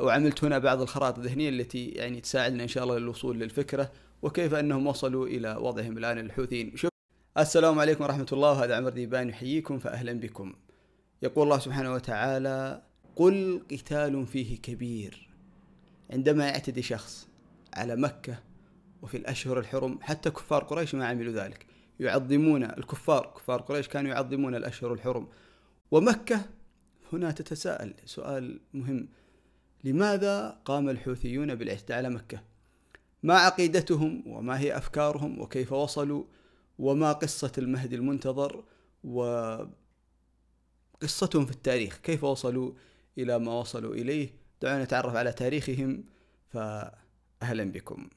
وعملت هنا بعض الخرائط الذهنيه التي يعني تساعدنا ان شاء الله للوصول للفكره وكيف انهم وصلوا الى وضعهم الان الحوثيين شوف السلام عليكم ورحمه الله هذا عمر ديبان يحييكم فاهلا بكم يقول الله سبحانه وتعالى قل قتال فيه كبير عندما يعتدي شخص على مكه وفي الاشهر الحرم حتى كفار قريش ما عملوا ذلك يعظمون الكفار كفار قريش كانوا يعظمون الاشهر الحرم ومكه هنا تتساءل سؤال مهم لماذا قام الحوثيون الاعتداء على مكة؟ ما عقيدتهم وما هي أفكارهم وكيف وصلوا وما قصة المهدي المنتظر وقصتهم في التاريخ كيف وصلوا إلى ما وصلوا إليه دعونا نتعرف على تاريخهم فأهلا بكم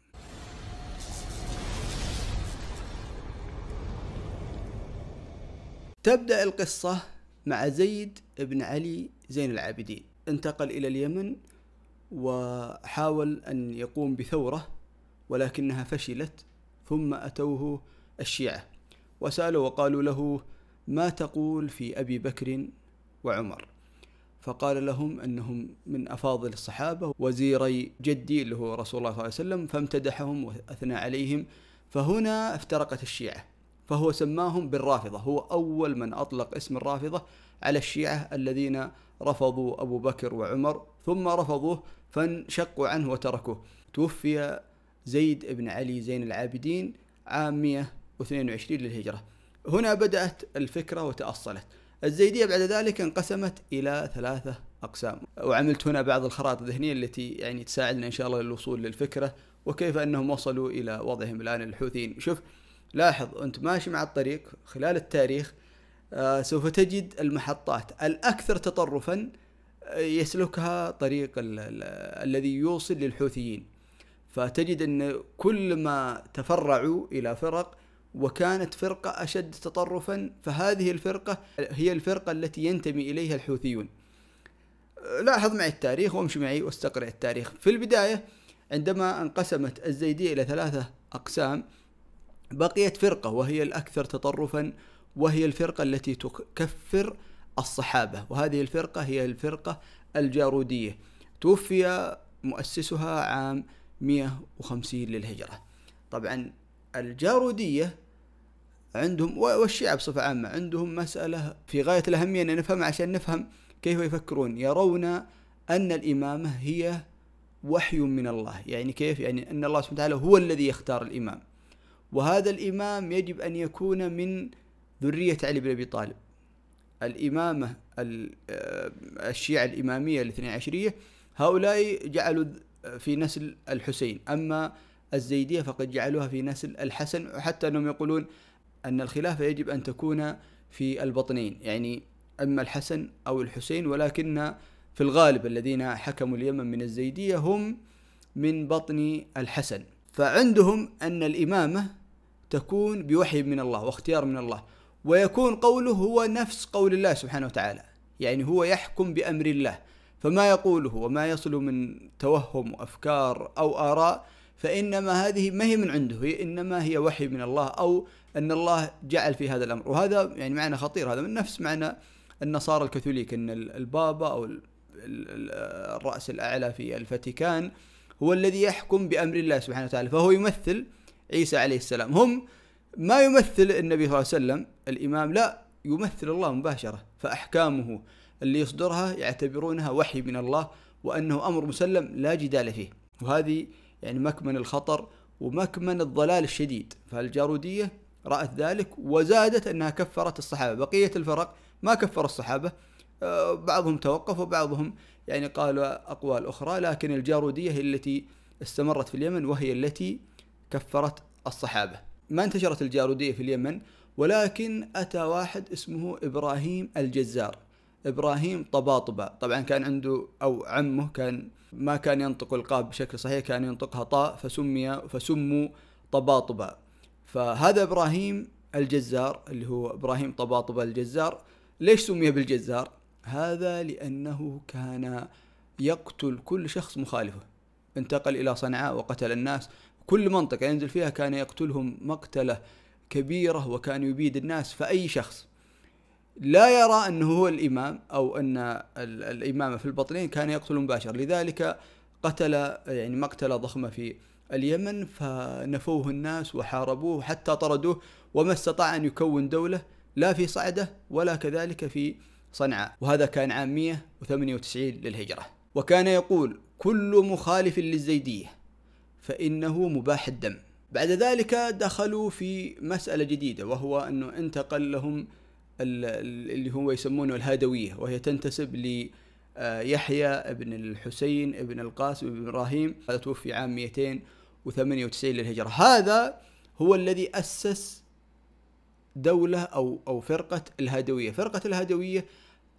تبدأ القصة مع زيد بن علي زين العابدين انتقل إلى اليمن وحاول أن يقوم بثورة ولكنها فشلت ثم أتوه الشيعة وسألوا وقالوا له ما تقول في أبي بكر وعمر فقال لهم أنهم من أفاضل الصحابة وزيري جدي اللي هو رسول الله صلى الله عليه وسلم فامتدحهم وأثنى عليهم فهنا افترقت الشيعة فهو سماهم بالرافضة هو أول من أطلق اسم الرافضة على الشيعة الذين رفضوا أبو بكر وعمر ثم رفضوه فانشقوا عنه وتركوه توفي زيد بن علي زين العابدين عام 122 للهجرة هنا بدأت الفكرة وتأصلت الزيدية بعد ذلك انقسمت إلى ثلاثة أقسام وعملت هنا بعض الخرائط الذهنية التي يعني تساعدنا إن شاء الله للوصول للفكرة وكيف أنهم وصلوا إلى وضعهم الآن الحوثيين شوف لاحظ أنت ماشي مع الطريق خلال التاريخ آه، سوف تجد المحطات الأكثر تطرفا آه، يسلكها طريق ال ال الذي يوصل للحوثيين فتجد أن كل ما تفرعوا إلى فرق وكانت فرقة أشد تطرفا فهذه الفرقة هي الفرقة التي ينتمي إليها الحوثيون آه، لاحظ معي التاريخ وامشي معي واستقرأ التاريخ في البداية عندما انقسمت الزيدية إلى ثلاثة أقسام بقيت فرقة وهي الأكثر تطرفا وهي الفرقة التي تكفر الصحابة وهذه الفرقة هي الفرقة الجارودية توفي مؤسسها عام 150 للهجرة طبعا الجارودية عندهم والشيعة بصفة عامة عندهم مسألة في غاية الأهمية أن نفهم عشان نفهم كيف يفكرون يرون أن الإمامة هي وحي من الله يعني كيف يعني أن الله سبحانه وتعالى هو الذي يختار الإمام وهذا الإمام يجب أن يكون من ذرية علي بن أبي طالب الإمامة آه، الشيعة الإمامية الاثنى عشرية هؤلاء جعلوا في نسل الحسين أما الزيدية فقد جعلوها في نسل الحسن وحتى أنهم يقولون أن الخلافة يجب أن تكون في البطنين يعني أما الحسن أو الحسين ولكن في الغالب الذين حكموا اليمن من الزيدية هم من بطن الحسن فعندهم أن الإمامة تكون بوحي من الله واختيار من الله ويكون قوله هو نفس قول الله سبحانه وتعالى يعني هو يحكم بأمر الله فما يقوله وما يصل من توهم وأفكار أو آراء فإنما هذه ما هي من عنده هي إنما هي وحي من الله أو أن الله جعل في هذا الأمر وهذا يعني معنى خطير هذا من نفس معنى النصارى الكاثوليك أن البابا أو الرأس الأعلى في الفاتيكان هو الذي يحكم بأمر الله سبحانه وتعالى فهو يمثل عيسى عليه السلام هم ما يمثل النبي صلى الله عليه وسلم الإمام لا يمثل الله مباشرة فأحكامه اللي يصدرها يعتبرونها وحي من الله وأنه أمر مسلم لا جدال فيه وهذه يعني مكمن الخطر ومكمن الضلال الشديد فالجارودية رأت ذلك وزادت أنها كفرت الصحابة بقية الفرق ما كفر الصحابة آه، بعضهم توقف وبعضهم يعني قالوا أقوال أخرى لكن الجارودية هي التي استمرت في اليمن وهي التي كفرت الصحابة ما انتشرت الجارودية في اليمن ولكن أتى واحد اسمه إبراهيم الجزار إبراهيم طباطبة طبعا كان عنده أو عمه كان ما كان ينطق القاب بشكل صحيح كان ينطقها طاء فسمي فسموا طباطبة فهذا إبراهيم الجزار اللي هو إبراهيم طباطبة الجزار ليش سمي بالجزار هذا لأنه كان يقتل كل شخص مخالفه انتقل إلى صنعاء وقتل الناس كل منطقة ينزل فيها كان يقتلهم مقتلة كبيرة وكان يبيد الناس فأي شخص لا يرى أنه هو الإمام أو أن الإمامة في البطنين كان يقتل مباشر لذلك قتل يعني مقتلة ضخمة في اليمن فنفوه الناس وحاربوه حتى طردوه وما استطاع أن يكون دولة لا في صعدة ولا كذلك في صنعاء وهذا كان عام 198 للهجرة وكان يقول كل مخالف للزيدية فإنه مباح الدم بعد ذلك دخلوا في مسألة جديدة وهو أنه انتقل لهم اللي هو يسمونه الهادوية وهي تنتسب ل آه، يحيى بن الحسين بن القاسم بن إبراهيم هذا توفي عام 298 للهجرة هذا هو الذي أسس دولة أو أو فرقة الهادوية، فرقة الهادوية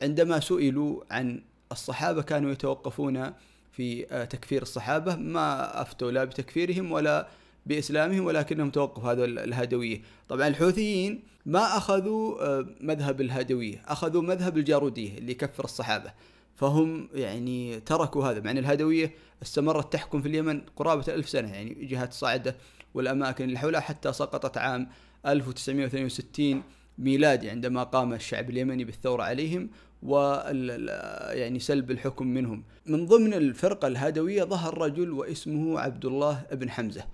عندما سئلوا عن الصحابة كانوا يتوقفون في آه، تكفير الصحابة ما أفتوا لا بتكفيرهم ولا بإسلامهم ولكنهم توقفوا هذا الهدوية طبعا الحوثيين ما أخذوا آه، مذهب الهدوية أخذوا مذهب الجارودية اللي يكفر الصحابة فهم يعني تركوا هذا مع الهدوية استمرت تحكم في اليمن قرابة ألف سنة يعني جهة صعدة والأماكن اللي حولها حتى سقطت عام 1962 ميلادي عندما قام الشعب اليمني بالثورة عليهم و يعني سلب الحكم منهم من ضمن الفرقة الهدوية ظهر رجل واسمه عبد الله بن حمزة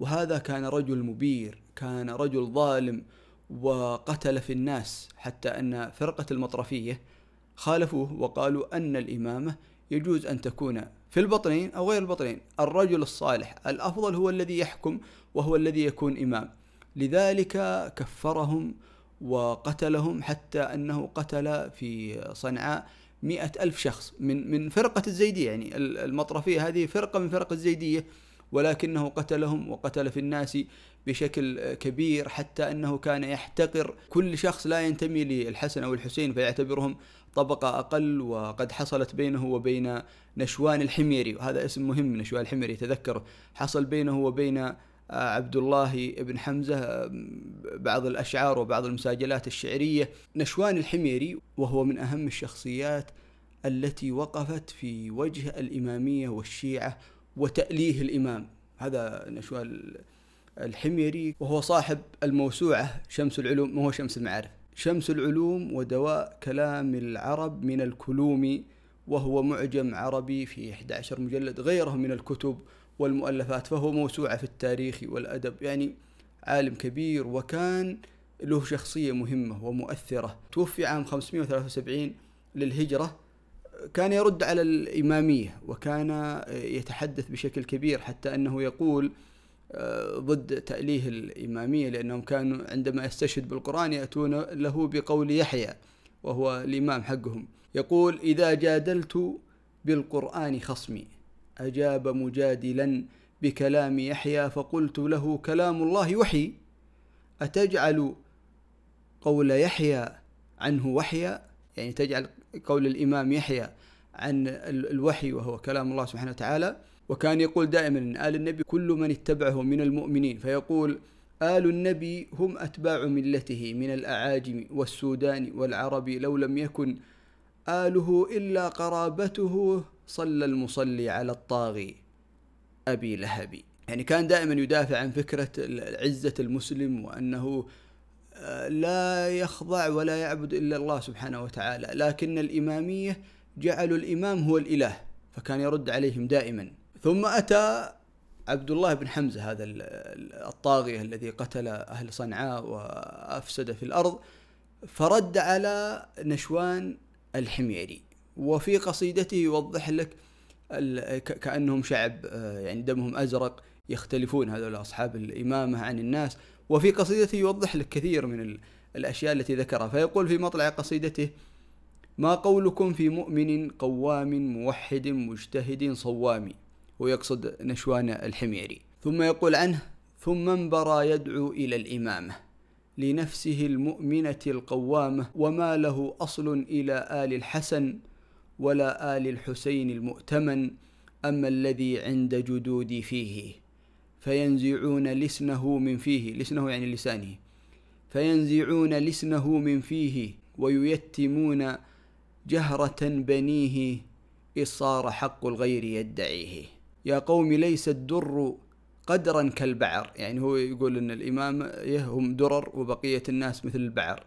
وهذا كان رجل مبير كان رجل ظالم وقتل في الناس حتى أن فرقة المطرفية خالفوه وقالوا أن الإمامة يجوز أن تكون في البطنين أو غير البطنين الرجل الصالح الأفضل هو الذي يحكم وهو الذي يكون إمام لذلك كفرهم وقتلهم حتى أنه قتل في صنعاء مئة ألف شخص من من فرقة الزيدية يعني المطرفية هذه فرقة من فرق الزيدية ولكنه قتلهم وقتل في الناس بشكل كبير حتى انه كان يحتقر كل شخص لا ينتمي للحسن او الحسين فيعتبرهم طبقة اقل وقد حصلت بينه وبين نشوان الحميري وهذا اسم مهم نشوان الحميري تذكر حصل بينه وبين آه، عبد الله بن حمزة آه، بعض الأشعار وبعض المساجلات الشعرية نشوان الحميري وهو من أهم الشخصيات التي وقفت في وجه الإمامية والشيعة وتأليه الإمام هذا نشوان الحميري وهو صاحب الموسوعة شمس العلوم ما هو شمس المعارف شمس العلوم ودواء كلام العرب من الكلوم وهو معجم عربي في 11 مجلد غيره من الكتب والمؤلفات فهو موسوعة في التاريخ والأدب يعني عالم كبير وكان له شخصية مهمة ومؤثرة توفي عام 573 للهجرة كان يرد على الإمامية وكان يتحدث بشكل كبير حتى أنه يقول آه، ضد تأليه الإمامية لأنهم كانوا عندما يستشهد بالقرآن يأتون له بقول يحيى وهو الإمام حقهم يقول إذا جادلت بالقرآن خصمي اجاب مجادلا بكلام يحيى فقلت له كلام الله وحي اتجعل قول يحيى عنه وحيا يعني تجعل قول الامام يحيى عن الوحي وهو كلام الله سبحانه وتعالى وكان يقول دائما آل النبي كل من اتبعه من المؤمنين فيقول آل النبي هم أتباع ملته من الأعاجم والسودان والعرب لو لم يكن آله إلا قرابته صلى المصلي على الطاغي أبي لهب يعني كان دائما يدافع عن فكرة عزة المسلم وأنه آه، لا يخضع ولا يعبد إلا الله سبحانه وتعالى لكن الإمامية جعلوا الإمام هو الإله فكان يرد عليهم دائما ثم أتى عبد الله بن حمزة هذا الطاغية الذي قتل أهل صنعاء وأفسد في الأرض فرد على نشوان الحميري وفي قصيدته يوضح لك كأنهم شعب آه، يعني دمهم أزرق يختلفون هذول أصحاب الإمامة عن الناس وفي قصيدته يوضح لك كثير من الأشياء التي ذكرها فيقول في مطلع قصيدته ما قولكم في مؤمن قوام موحد مجتهد صوام ويقصد نشوان الحميري ثم يقول عنه ثم انبرى يدعو إلى الإمامة لنفسه المؤمنة القوامة وما له أصل إلى آل الحسن ولا آل الحسين المؤتمن أما الذي عند جدودي فيه فينزعون لسنه من فيه لسنه يعني لسانه فينزعون لسنه من فيه وييتمون جهرة بنيه إذ صار حق الغير يدعيه يا قوم ليس الدر قدرا كالبعر يعني هو يقول أن الإمام يهم درر وبقية الناس مثل البعر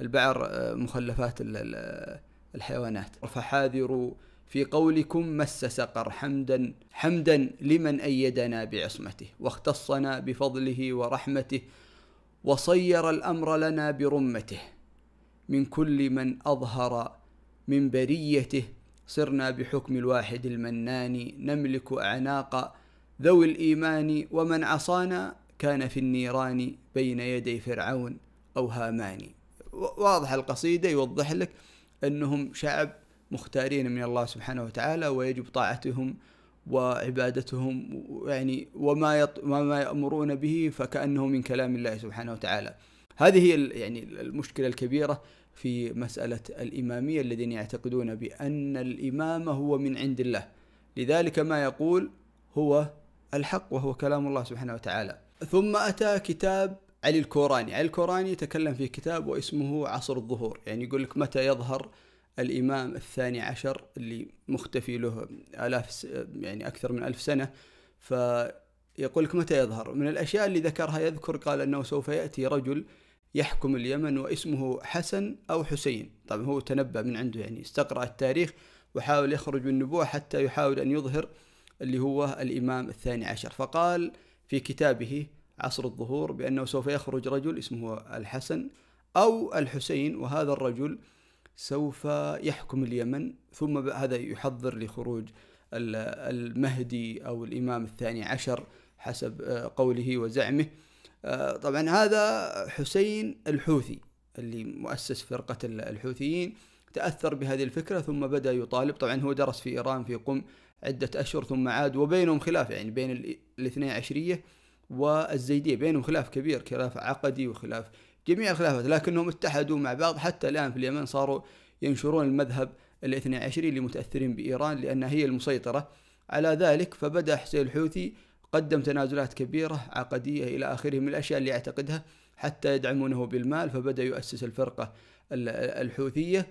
البعر آه، مخلفات الحيوانات فحاذروا في قولكم مس سقر حمدا حمدا لمن أيدنا بعصمته واختصنا بفضله ورحمته وصير الأمر لنا برمته من كل من أظهر من بريته صرنا بحكم الواحد المنان نملك أعناق ذوي الإيمان ومن عصانا كان في النيران بين يدي فرعون أو هامان واضح القصيدة يوضح لك انهم شعب مختارين من الله سبحانه وتعالى ويجب طاعتهم وعبادتهم يعني وما يط... وما يأمرون به فكأنه من كلام الله سبحانه وتعالى. هذه هي يعني المشكلة الكبيرة في مسألة الإمامية الذين يعتقدون بأن الإمامة هو من عند الله. لذلك ما يقول هو الحق وهو كلام الله سبحانه وتعالى. ثم أتى كتاب علي الكوراني علي الكوراني تكلم في كتاب واسمه عصر الظهور يعني يقول لك متى يظهر الإمام الثاني عشر اللي مختفي له آلاف يعني أكثر من ألف سنة فيقول لك متى يظهر من الأشياء اللي ذكرها يذكر قال أنه سوف يأتي رجل يحكم اليمن واسمه حسن أو حسين طبعا هو تنبأ من عنده يعني استقرأ التاريخ وحاول يخرج من النبوة حتى يحاول أن يظهر اللي هو الإمام الثاني عشر فقال في كتابه عصر الظهور بأنه سوف يخرج رجل اسمه الحسن أو الحسين وهذا الرجل سوف يحكم اليمن ثم هذا يحضر لخروج المهدي أو الإمام الثاني عشر حسب آه، قوله وزعمه آه، طبعا هذا حسين الحوثي اللي مؤسس فرقة الحوثيين تأثر بهذه الفكرة ثم بدأ يطالب طبعا هو درس في إيران في قم عدة أشهر ثم عاد وبينهم خلاف يعني بين الاثنين عشرية والزيدية بينهم خلاف كبير خلاف عقدي وخلاف جميع الخلافات لكنهم اتحدوا مع بعض حتى الآن في اليمن صاروا ينشرون المذهب الاثني عشري اللي متأثرين بإيران لأنها هي المسيطرة على ذلك فبدأ حسين الحوثي قدم تنازلات كبيرة عقدية إلى آخره من الأشياء اللي يعتقدها حتى يدعمونه بالمال فبدأ يؤسس الفرقة الحوثية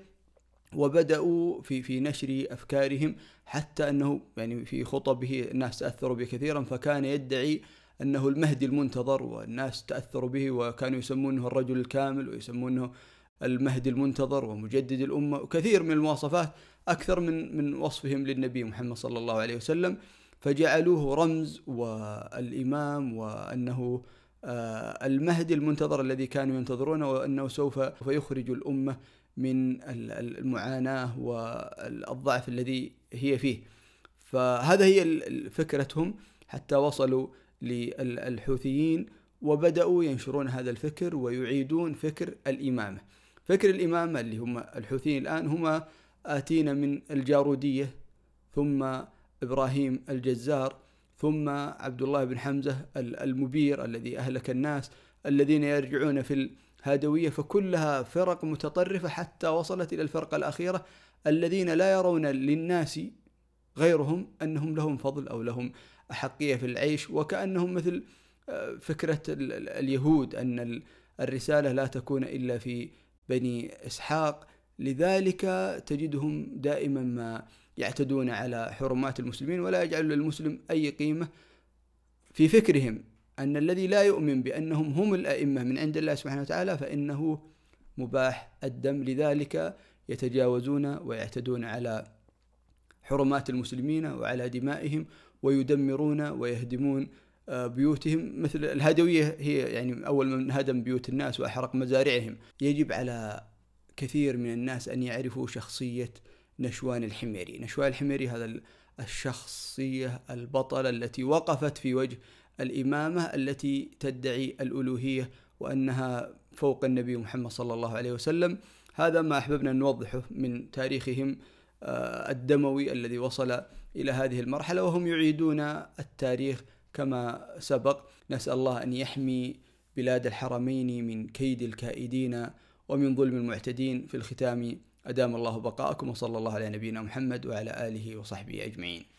وبدأوا في في نشر أفكارهم حتى أنه يعني في خطبه الناس تأثروا به كثيرا فكان يدعي انه المهدي المنتظر والناس تاثروا به وكانوا يسمونه الرجل الكامل ويسمونه المهدي المنتظر ومجدد الامه وكثير من المواصفات اكثر من من وصفهم للنبي محمد صلى الله عليه وسلم فجعلوه رمز والامام وانه آه، المهدي المنتظر الذي كانوا ينتظرونه وانه سوف يخرج الامه من المعاناه والضعف الذي هي فيه. فهذا هي فكرتهم حتى وصلوا للحوثيين وبدأوا ينشرون هذا الفكر ويعيدون فكر الإمامة فكر الإمامة اللي هم الحوثيين الآن هم آتينا من الجارودية ثم إبراهيم الجزار ثم عبد الله بن حمزة المبير الذي أهلك الناس الذين يرجعون في الهادوية فكلها فرق متطرفة حتى وصلت إلى الفرقة الأخيرة الذين لا يرون للناس غيرهم أنهم لهم فضل أو لهم أحقية في العيش وكأنهم مثل آه، فكرة اليهود أن الرسالة لا تكون إلا في بني إسحاق لذلك تجدهم دائما ما يعتدون على حرمات المسلمين ولا يجعل للمسلم أي قيمة في فكرهم أن الذي لا يؤمن بأنهم هم الأئمة من عند الله سبحانه وتعالى فإنه مباح الدم لذلك يتجاوزون ويعتدون على حرمات المسلمين وعلى دمائهم ويدمرون ويهدمون آه، بيوتهم مثل الهدوية هي يعني أول من هدم بيوت الناس وأحرق مزارعهم يجب على كثير من الناس أن يعرفوا شخصية نشوان الحميري نشوان الحميري هذا الشخصية البطلة التي وقفت في وجه الإمامة التي تدعي الألوهية وأنها فوق النبي محمد صلى الله عليه وسلم هذا ما أحببنا أن نوضحه من تاريخهم آه، الدموي الذي وصل الى هذه المرحله وهم يعيدون التاريخ كما سبق نسال الله ان يحمي بلاد الحرمين من كيد الكائدين ومن ظلم المعتدين في الختام ادام الله بقاءكم وصلى الله على نبينا محمد وعلى اله وصحبه اجمعين